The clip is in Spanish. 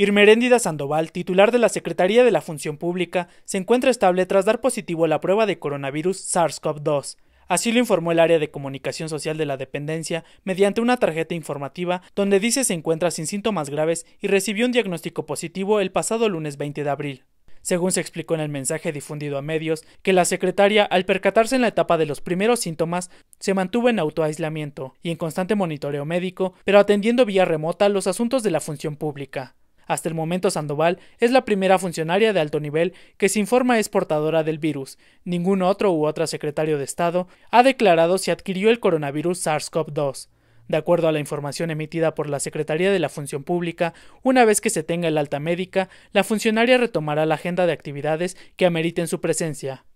Irmeréndida Sandoval, titular de la Secretaría de la Función Pública, se encuentra estable tras dar positivo a la prueba de coronavirus SARS-CoV-2. Así lo informó el área de comunicación social de la dependencia mediante una tarjeta informativa donde dice se encuentra sin síntomas graves y recibió un diagnóstico positivo el pasado lunes 20 de abril. Según se explicó en el mensaje difundido a medios, que la secretaria, al percatarse en la etapa de los primeros síntomas, se mantuvo en autoaislamiento y en constante monitoreo médico, pero atendiendo vía remota los asuntos de la función pública. Hasta el momento Sandoval es la primera funcionaria de alto nivel que se informa es portadora del virus. Ningún otro u otra secretario de Estado ha declarado si adquirió el coronavirus SARS-CoV-2. De acuerdo a la información emitida por la Secretaría de la Función Pública, una vez que se tenga el alta médica, la funcionaria retomará la agenda de actividades que ameriten su presencia.